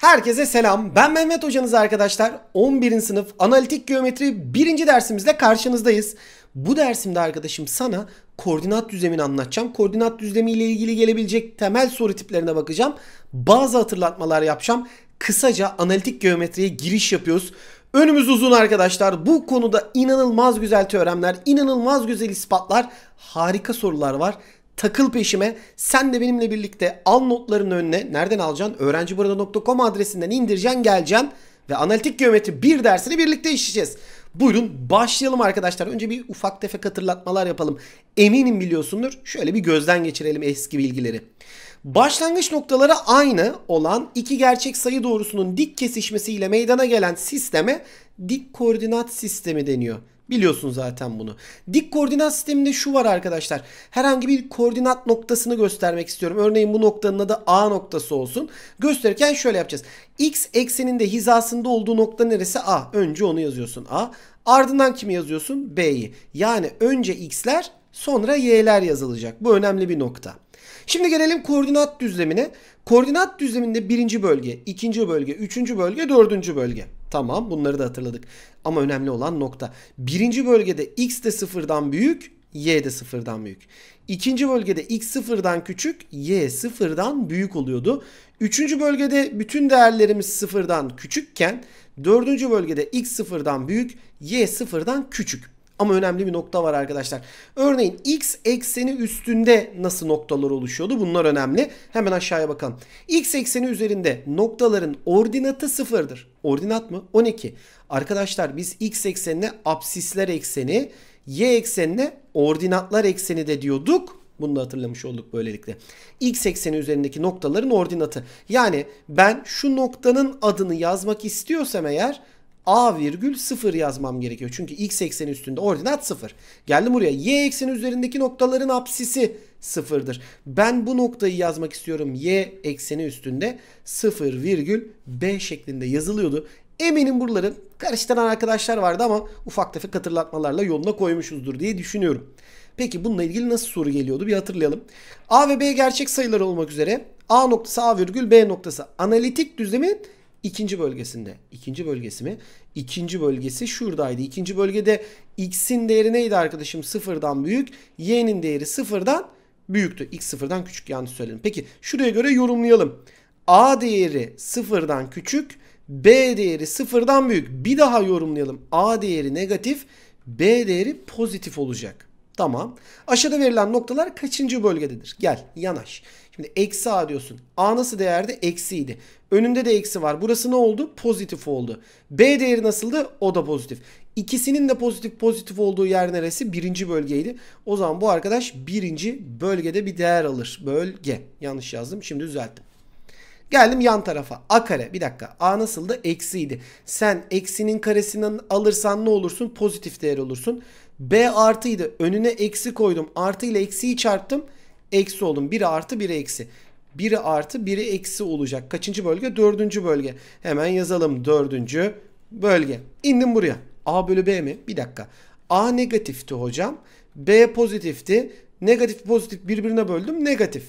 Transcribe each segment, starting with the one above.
Herkese selam. Ben Mehmet hocanız arkadaşlar. 11. sınıf analitik geometri 1. dersimizle karşınızdayız. Bu dersimde arkadaşım sana koordinat düzlemini anlatacağım. Koordinat düzlemi ile ilgili gelebilecek temel soru tiplerine bakacağım. Bazı hatırlatmalar yapacağım. Kısaca analitik geometriye giriş yapıyoruz. Önümüz uzun arkadaşlar. Bu konuda inanılmaz güzel teoremler, inanılmaz güzel ispatlar, harika sorular var takıl peşime. Sen de benimle birlikte al notların önüne. Nereden alacaksın? Öğrenciburada.com adresinden indireceksin geleceğim. Ve analitik geometri bir dersini birlikte işleyeceğiz. Buyurun başlayalım arkadaşlar. Önce bir ufak tefek hatırlatmalar yapalım. Eminim biliyorsundur. Şöyle bir gözden geçirelim eski bilgileri. Başlangıç noktaları aynı olan iki gerçek sayı doğrusunun dik kesişmesiyle meydana gelen sisteme dik koordinat sistemi deniyor. Biliyorsun zaten bunu. Dik koordinat sisteminde şu var arkadaşlar. Herhangi bir koordinat noktasını göstermek istiyorum. Örneğin bu noktanın adı A noktası olsun. Gösterirken şöyle yapacağız. X ekseninde hizasında olduğu nokta neresi? A. Önce onu yazıyorsun A. Ardından kimi yazıyorsun? B'yi. Yani önce X'ler sonra Y'ler yazılacak. Bu önemli bir nokta. Şimdi gelelim koordinat düzlemine. Koordinat düzleminde birinci bölge, ikinci bölge, üçüncü bölge, dördüncü bölge. Tamam bunları da hatırladık. Ama önemli olan nokta. Birinci bölgede x de sıfırdan büyük, y de sıfırdan büyük. İkinci bölgede x sıfırdan küçük, y sıfırdan büyük oluyordu. Üçüncü bölgede bütün değerlerimiz sıfırdan küçükken, dördüncü bölgede x sıfırdan büyük, y sıfırdan küçük. Ama önemli bir nokta var arkadaşlar. Örneğin x ekseni üstünde nasıl noktalar oluşuyordu? Bunlar önemli. Hemen aşağıya bakalım. x ekseni üzerinde noktaların ordinatı sıfırdır. Ordinat mı? 12. Arkadaşlar biz x eksenine absisler ekseni, y eksenine ordinatlar ekseni de diyorduk. Bunu da hatırlamış olduk böylelikle. X ekseni üzerindeki noktaların ordinatı. Yani ben şu noktanın adını yazmak istiyorsam eğer a virgül 0 yazmam gerekiyor. Çünkü x ekseni üstünde ordinat 0. Geldim buraya. Y ekseni üzerindeki noktaların apsisi 0'dır. Ben bu noktayı yazmak istiyorum. Y ekseni üstünde 0 virgül b şeklinde yazılıyordu. Eminim buraların karıştıran arkadaşlar vardı ama ufak tefek hatırlatmalarla yoluna koymuşuzdur diye düşünüyorum. Peki bununla ilgili nasıl soru geliyordu bir hatırlayalım. A ve B gerçek sayılar olmak üzere A noktası A virgül B noktası analitik düzlemin ikinci bölgesinde. İkinci bölgesi mi? İkinci bölgesi şuradaydı. İkinci bölgede x'in değeri neydi arkadaşım? Sıfırdan büyük. Y'nin değeri sıfırdan büyüktü. X sıfırdan küçük yanlış söyledim. Peki şuraya göre yorumlayalım. A değeri sıfırdan küçük. B değeri sıfırdan büyük. Bir daha yorumlayalım. A değeri negatif. B değeri pozitif olacak. Tamam. Aşağıda verilen noktalar kaçıncı bölgededir? Gel yanaş. Şimdi eksi a diyorsun. A nasıl değerde? Eksiydi. Önünde de eksi var. Burası ne oldu? Pozitif oldu. B değeri nasıldı? O da pozitif. İkisinin de pozitif pozitif olduğu yer neresi? Birinci bölgeydi. O zaman bu arkadaş birinci bölgede bir değer alır. Bölge. Yanlış yazdım. Şimdi düzelttim. Geldim yan tarafa. A kare. Bir dakika. A nasıldı? Eksiydi. Sen eksinin karesini alırsan ne olursun? Pozitif değer olursun. B artıydı. Önüne eksi koydum. Artı ile eksiyi çarptım. Eksi oldum. Biri artı biri eksi. Biri artı biri eksi olacak. Kaçıncı bölge? Dördüncü bölge. Hemen yazalım. Dördüncü bölge. İndim buraya. A bölü B mi? Bir dakika. A negatifti hocam. B pozitifti. Negatif pozitif birbirine böldüm. Negatif.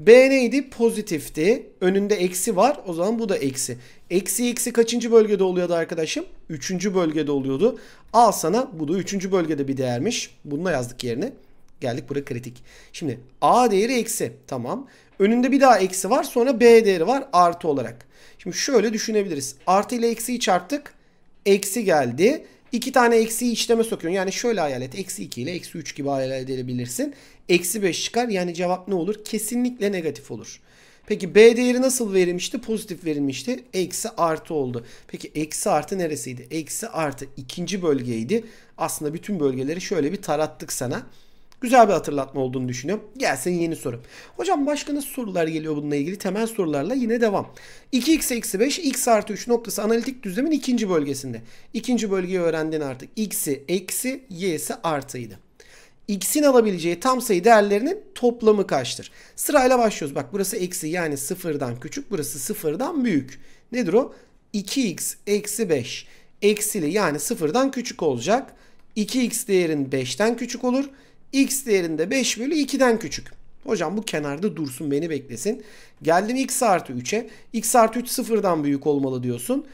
B neydi? Pozitifti. Önünde eksi var. O zaman bu da eksi. Eksi eksi kaçıncı bölgede oluyordu arkadaşım? Üçüncü bölgede oluyordu. Al sana bu da üçüncü bölgede bir değermiş. Bunu da yazdık yerine. Geldik buraya kritik. Şimdi A değeri eksi. Tamam. Önünde bir daha eksi var. Sonra B değeri var artı olarak. Şimdi şöyle düşünebiliriz. Artı ile eksiyi çarptık. Eksi geldi. İki tane eksi işleme sokuyorsun. Yani şöyle hayal et. Eksi 2 ile eksi 3 gibi hayal edebilirsin. Eksi 5 çıkar. Yani cevap ne olur? Kesinlikle negatif olur. Peki B değeri nasıl verilmişti? Pozitif verilmişti. Eksi artı oldu. Peki eksi artı neresiydi? Eksi artı ikinci bölgeydi. Aslında bütün bölgeleri şöyle bir tarattık sana. Güzel bir hatırlatma olduğunu düşünüyorum. Gelsin yeni soru. Hocam başka nasıl sorular geliyor bununla ilgili? Temel sorularla yine devam. 2x eksi 5 x artı 3 noktası analitik düzlemin ikinci bölgesinde. İkinci bölgeyi öğrendin artık. x'i eksi y'si artıydı x'in alabileceği tam sayı değerlerinin toplamı kaçtır? Sırayla başlıyoruz. Bak burası eksi yani sıfırdan küçük. Burası sıfırdan büyük. Nedir o? 2x eksi 5 eksili yani sıfırdan küçük olacak. 2x değerin 5'ten küçük olur x değerinde 5 bölü 2'den küçük. Hocam bu kenarda dursun beni beklesin. Geldim x artı 3'e. x artı 3 sıfırdan büyük olmalı diyorsun.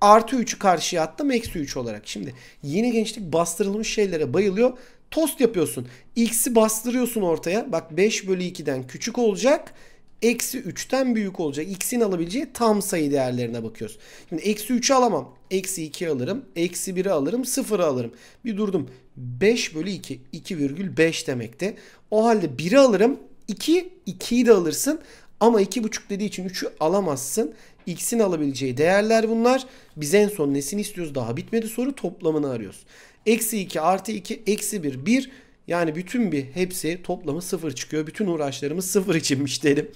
Artı 3'ü karşıya attım eksi 3 olarak. Şimdi yeni gençlik bastırılmış şeylere bayılıyor. Tost yapıyorsun. X'i bastırıyorsun ortaya. Bak 5 bölü 2'den küçük olacak eksi 3'ten büyük olacak. X'in alabileceği tam sayı değerlerine bakıyoruz. Şimdi eksi 3'ü alamam. Eksi 2 alırım. Eksi 1'i alırım. 0'ı alırım. Bir durdum. 5 bölü 2. 2,5 demekti. O halde 1'i alırım. 2, 2'yi de alırsın. Ama 2,5 dediği için 3'ü alamazsın. X'in alabileceği değerler bunlar. Biz en son nesini istiyoruz? Daha bitmedi soru. Toplamını arıyoruz. Eksi 2 artı 2 eksi 1 1 yani bütün bir hepsi toplamı sıfır çıkıyor. Bütün uğraşlarımız sıfır içinmiş dedim.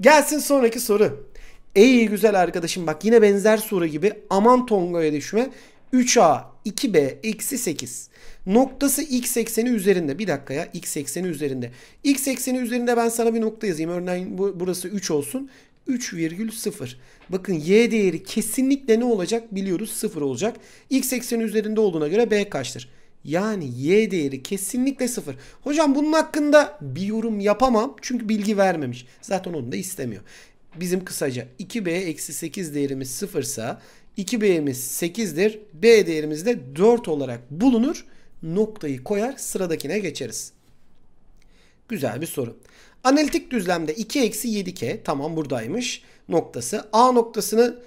Gelsin sonraki soru. Ey güzel arkadaşım bak yine benzer soru gibi aman Tonga'ya düşme. 3A 2B eksi 8 noktası x ekseni üzerinde. Bir dakika ya x ekseni üzerinde. x ekseni üzerinde ben sana bir nokta yazayım. Örneğin bu, burası 3 olsun. 3,0. Bakın y değeri kesinlikle ne olacak biliyoruz 0 olacak. x ekseni üzerinde olduğuna göre b kaçtır? Yani y değeri kesinlikle sıfır. Hocam bunun hakkında bir yorum yapamam. Çünkü bilgi vermemiş. Zaten onu da istemiyor. Bizim kısaca 2b eksi 8 değerimiz sıfırsa 2b'miz 8'dir. b değerimiz de 4 olarak bulunur. Noktayı koyar sıradakine geçeriz. Güzel bir soru. Analitik düzlemde 2 eksi 7k tamam buradaymış noktası. A noktasının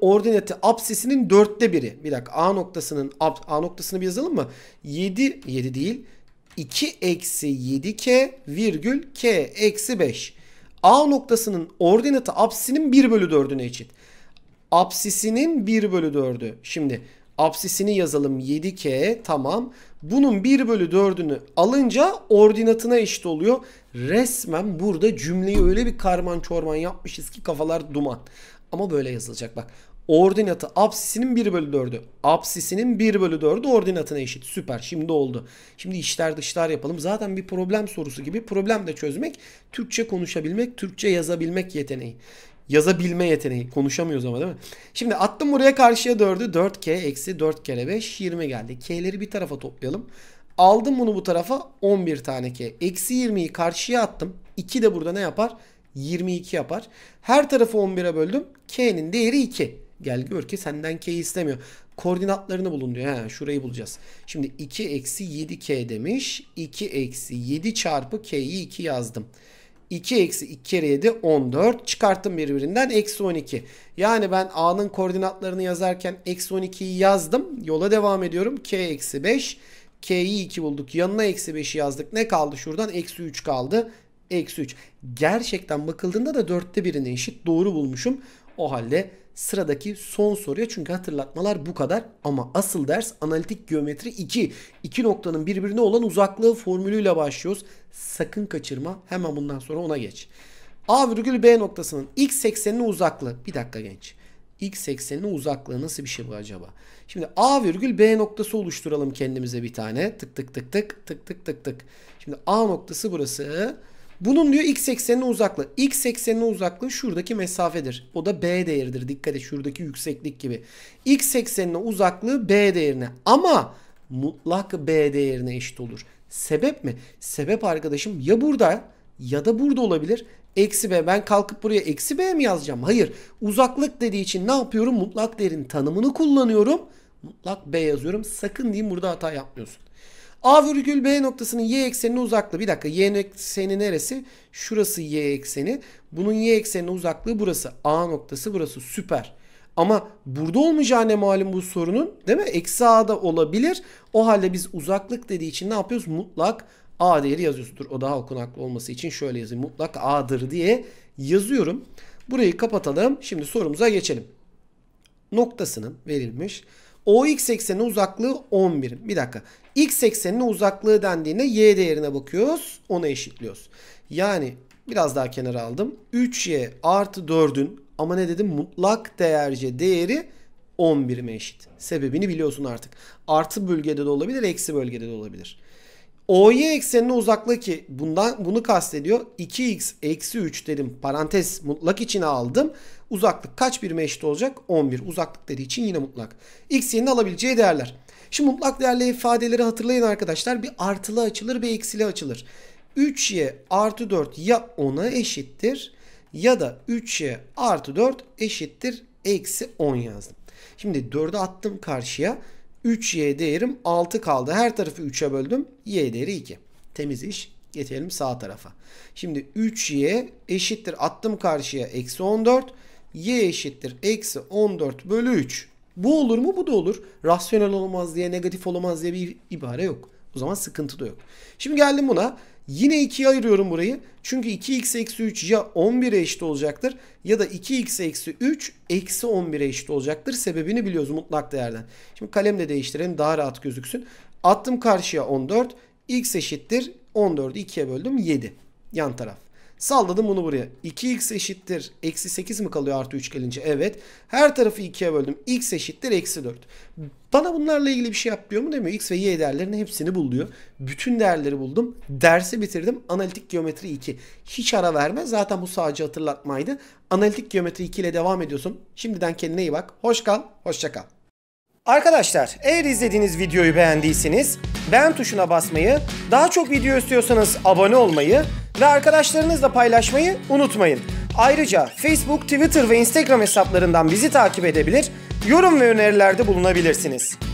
ordinati, absisinin dörtte biri. Bir dakika A noktasının A noktasını bir yazalım mı? 7 7 değil. 2 eksi 7k virgül k eksi 5. A noktasının ordinatı absisinin 1 bölü 4'üne eşit. Absisinin 1 bölü 4'ü. Şimdi absisini yazalım 7k tamam. Bunun 1 bölü 4'ünü alınca ordinatına eşit oluyor. Resmen burada cümleyi öyle bir karman çorman yapmışız ki kafalar duman. Ama böyle yazılacak bak. Ordinatı absisinin 1 bölü 4'ü. Absisinin 1 bölü 4'ü ordinatına eşit. Süper şimdi oldu. Şimdi işler dışlar yapalım. Zaten bir problem sorusu gibi problem de çözmek. Türkçe konuşabilmek, Türkçe yazabilmek yeteneği. Yazabilme yeteneği. Konuşamıyoruz ama değil mi? Şimdi attım buraya karşıya 4'ü. 4K eksi 4 kere 5 20 geldi. K'leri bir tarafa toplayalım. Aldım bunu bu tarafa 11 tane K. Eksi 20'yi karşıya attım. 2 de burada ne yapar? 22 yapar. Her tarafı 11'e böldüm. K'nin değeri 2. Gel gör ki senden K istemiyor. Koordinatlarını bulun diyor. He, şurayı bulacağız. Şimdi 2 eksi 7K demiş. 2 eksi 7 çarpı K'yi 2 yazdım. 2 eksi 2 kere 7 14 çıkarttım birbirinden eksi 12. Yani ben A'nın koordinatlarını yazarken eksi 12'yi yazdım. Yola devam ediyorum. K eksi 5. K'yi 2 bulduk. Yanına eksi 5'i yazdık. Ne kaldı şuradan? Eksi 3 kaldı. Eksi 3. Gerçekten bakıldığında da dörtte birine eşit. Doğru bulmuşum. O halde sıradaki son soruya çünkü hatırlatmalar bu kadar ama asıl ders analitik geometri 2. İki noktanın birbirine olan uzaklığı formülüyle başlıyoruz. Sakın kaçırma hemen bundan sonra ona geç. A virgül B noktasının x eksenine uzaklığı. Bir dakika genç. X eksenine uzaklığı nasıl bir şey bu acaba? Şimdi A virgül B noktası oluşturalım kendimize bir tane. Tık tık tık tık tık tık tık tık. Şimdi A noktası burası. Burası. Bunun diyor x eksenine uzaklığı. X eksenine uzaklığı şuradaki mesafedir. O da b değeridir. Dikkat et şuradaki yükseklik gibi. X eksenine uzaklığı b değerine. Ama mutlak b değerine eşit olur. Sebep mi? Sebep arkadaşım ya burada ya da burada olabilir. Eksi b ben kalkıp buraya eksi b mi yazacağım? Hayır. Uzaklık dediği için ne yapıyorum? Mutlak değerin tanımını kullanıyorum. Mutlak b yazıyorum. Sakın diyeyim burada hata yapmıyorsun. A virgül B noktasının y eksenine uzaklığı. Bir dakika y ekseni neresi? Şurası y ekseni. Bunun y eksenine uzaklığı burası. A noktası burası. Süper. Ama burada olmayacağı ne malum bu sorunun değil mi? Eksi A'da olabilir. O halde biz uzaklık dediği için ne yapıyoruz? Mutlak A değeri yazıyoruzdur. O daha okunaklı olması için şöyle yazayım. Mutlak A'dır diye yazıyorum. Burayı kapatalım. Şimdi sorumuza geçelim. Noktasının verilmiş OX ekseni uzaklığı 11. Bir dakika. X eksenine uzaklığı dendiğinde y değerine bakıyoruz. Ona eşitliyoruz. Yani biraz daha kenara aldım. 3y artı 4'ün ama ne dedim mutlak değerce değeri 10 eşit. Sebebini biliyorsun artık. Artı bölgede de olabilir, eksi bölgede de olabilir. OY eksenine uzaklığı ki bundan bunu kastediyor. 2x eksi 3 dedim parantez mutlak içine aldım. Uzaklık kaç birime eşit olacak? 11. Uzaklık dediği için yine mutlak. X yerine alabileceği değerler. Şimdi mutlak değerli ifadeleri hatırlayın arkadaşlar. Bir artılı açılır bir eksili açılır. 3y artı 4 ya 10'a eşittir ya da 3y artı 4 eşittir eksi 10 yazdım. Şimdi 4'ü attım karşıya. 3y değerim 6 kaldı. Her tarafı 3'e böldüm. y değeri 2. Temiz iş. Geçelim sağ tarafa. Şimdi 3y eşittir attım karşıya eksi 14. y eşittir eksi 14 bölü 3. Bu olur mu? Bu da olur. Rasyonel olamaz diye negatif olamaz diye bir ibare yok. O zaman sıkıntı da yok. Şimdi geldim buna. Yine 2'ye ayırıyorum burayı. Çünkü 2x eksi 3 ya 11'e eşit olacaktır ya da 2x eksi 3 eksi 11'e eşit olacaktır. Sebebini biliyoruz mutlak değerden. Şimdi kalemle değiştirelim daha rahat gözüksün. Attım karşıya 14. x eşittir 14'ü 2'ye böldüm 7. Yan taraf. Salladım bunu buraya. 2x eşittir. Eksi 8 mi kalıyor artı 3 gelince? Evet. Her tarafı 2'ye böldüm. x eşittir. Eksi 4. Bana bunlarla ilgili bir şey yapıyor mu demiyor. X ve y değerlerinin hepsini bul diyor. Bütün değerleri buldum. Dersi bitirdim. Analitik geometri 2. Hiç ara verme. Zaten bu sadece hatırlatmaydı. Analitik geometri 2 ile devam ediyorsun. Şimdiden kendine iyi bak. Hoş kal. Hoşça kal. Arkadaşlar eğer izlediğiniz videoyu beğendiyseniz beğen tuşuna basmayı, daha çok video istiyorsanız abone olmayı ve arkadaşlarınızla paylaşmayı unutmayın. Ayrıca Facebook, Twitter ve Instagram hesaplarından bizi takip edebilir, yorum ve önerilerde bulunabilirsiniz.